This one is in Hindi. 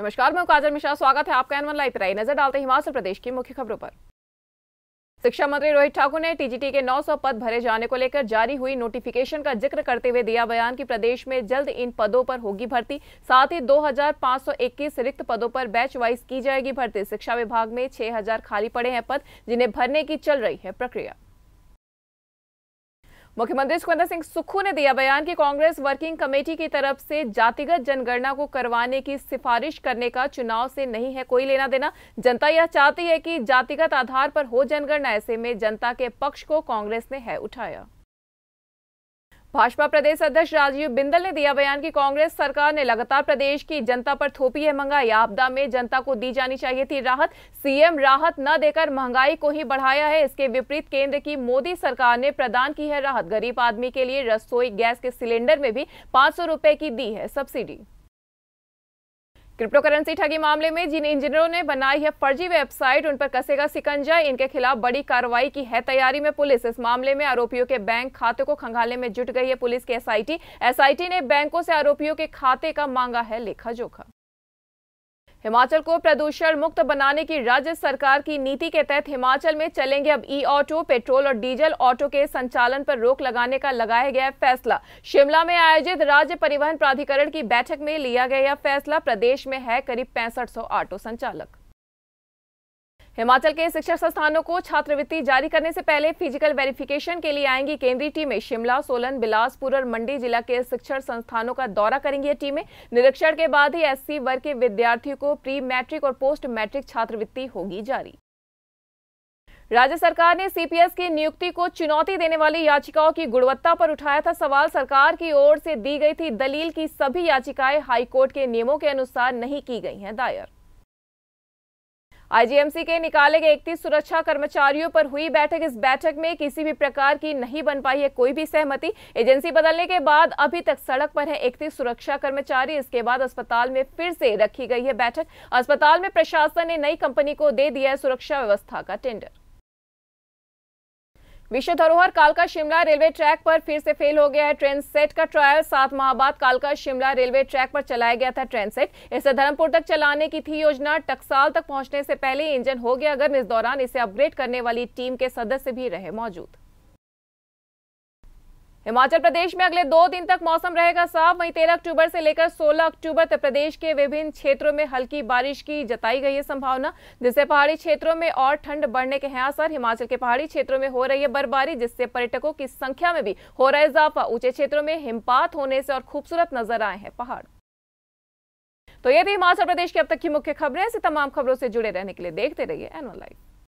नमस्कार मैं काजल मिश्रा स्वागत है आपका एनवन लाइव पर नजर डालते हिमाचल प्रदेश की मुख्य खबरों पर शिक्षा मंत्री रोहित ठाकुर ने टीजीटी के 900 पद भरे जाने को लेकर जारी हुई नोटिफिकेशन का जिक्र करते हुए दिया बयान कि प्रदेश में जल्द इन पदों पर होगी भर्ती साथ ही 2521 रिक्त पदों पर बैच वाइज की जाएगी भर्ती शिक्षा विभाग में 6000 खाली पड़े हैं पद जिन्हें भरने की चल रही है प्रक्रिया मुख्यमंत्री सुखविंदर सिंह सुक्खू ने दिया बयान कि कांग्रेस वर्किंग कमेटी की तरफ से जातिगत जनगणना को करवाने की सिफारिश करने का चुनाव से नहीं है कोई लेना देना जनता यह चाहती है कि जातिगत आधार पर हो जनगणना ऐसे में जनता के पक्ष को कांग्रेस ने है उठाया भाजपा प्रदेश अध्यक्ष राजीव बिंदल ने दिया बयान कि कांग्रेस सरकार ने लगातार प्रदेश की जनता पर थोपी है महंगाई आपदा में जनता को दी जानी चाहिए थी राहत सीएम राहत न देकर महंगाई को ही बढ़ाया है इसके विपरीत केंद्र की मोदी सरकार ने प्रदान की है राहत गरीब आदमी के लिए रसोई गैस के सिलेंडर में भी पांच सौ की दी है सब्सिडी क्रिप्टो करेंसी ठगी मामले में जिन इंजीनियरों ने बनाई है फर्जी वेबसाइट उन पर कसेगा सिकंजा इनके खिलाफ बड़ी कार्रवाई की है तैयारी में पुलिस इस मामले में आरोपियों के बैंक खाते को खंगालने में जुट गई है पुलिस की एसआईटी एसआईटी ने बैंकों से आरोपियों के खाते का मांगा है लेखा जोखा हिमाचल को प्रदूषण मुक्त बनाने की राज्य सरकार की नीति के तहत हिमाचल में चलेंगे अब ई ऑटो पेट्रोल और डीजल ऑटो के संचालन पर रोक लगाने का लगाया गया फैसला शिमला में आयोजित राज्य परिवहन प्राधिकरण की बैठक में लिया गया फैसला प्रदेश में है करीब पैंसठ ऑटो संचालक हिमाचल के शिक्षक संस्थानों को छात्रवृत्ति जारी करने से पहले फिजिकल वेरिफिकेशन के लिए आएंगी केंद्रीय टीमें शिमला सोलन बिलासपुर और मंडी जिला के शिक्षण संस्थानों का दौरा करेंगी ये टीमें निरीक्षण के बाद ही एससी वर्ग के विद्यार्थियों को प्री मैट्रिक और पोस्ट मैट्रिक छात्रवृत्ति होगी जारी राज्य सरकार ने सीपीएस की नियुक्ति को चुनौती देने वाली याचिकाओं की गुणवत्ता पर उठाया था सवाल सरकार की ओर से दी गई थी दलील की सभी याचिकाएं हाईकोर्ट के नियमों के अनुसार नहीं की गई हैं दायर आईजीएमसी के निकाले गए इकतीस सुरक्षा कर्मचारियों पर हुई बैठक इस बैठक में किसी भी प्रकार की नहीं बन पाई है कोई भी सहमति एजेंसी बदलने के बाद अभी तक सड़क पर है इकतीस सुरक्षा कर्मचारी इसके बाद अस्पताल में फिर से रखी गई है बैठक अस्पताल में प्रशासन ने नई कंपनी को दे दिया है सुरक्षा व्यवस्था का टेंडर विश्व धरोहर कालका शिमला रेलवे ट्रैक पर फिर से फेल हो गया है ट्रेन सेट का ट्रायल सात माह बाद कालका शिमला रेलवे ट्रैक पर चलाया गया था ट्रेन सेट इसे धर्मपुर तक चलाने की थी योजना टकसाल तक पहुंचने से पहले इंजन हो गया अगर इस दौरान इसे अपग्रेड करने वाली टीम के सदस्य भी रहे मौजूद हिमाचल प्रदेश में अगले दो दिन तक मौसम रहेगा साफ वहीं तेरह अक्टूबर से लेकर 16 अक्टूबर तक प्रदेश के विभिन्न क्षेत्रों में हल्की बारिश की जताई गई है संभावना जिससे पहाड़ी क्षेत्रों में और ठंड बढ़ने के हैं असर हिमाचल के पहाड़ी क्षेत्रों में हो रही है बर्फबारी जिससे पर्यटकों की संख्या में भी हो रहा है इजाफा ऊंचे क्षेत्रों में हिमपात होने से और खूबसूरत नजर आए हैं पहाड़ तो ये थी हिमाचल प्रदेश की अब तक की मुख्य खबरें ऐसी तमाम खबरों से जुड़े रहने के लिए देखते रहिए एनओ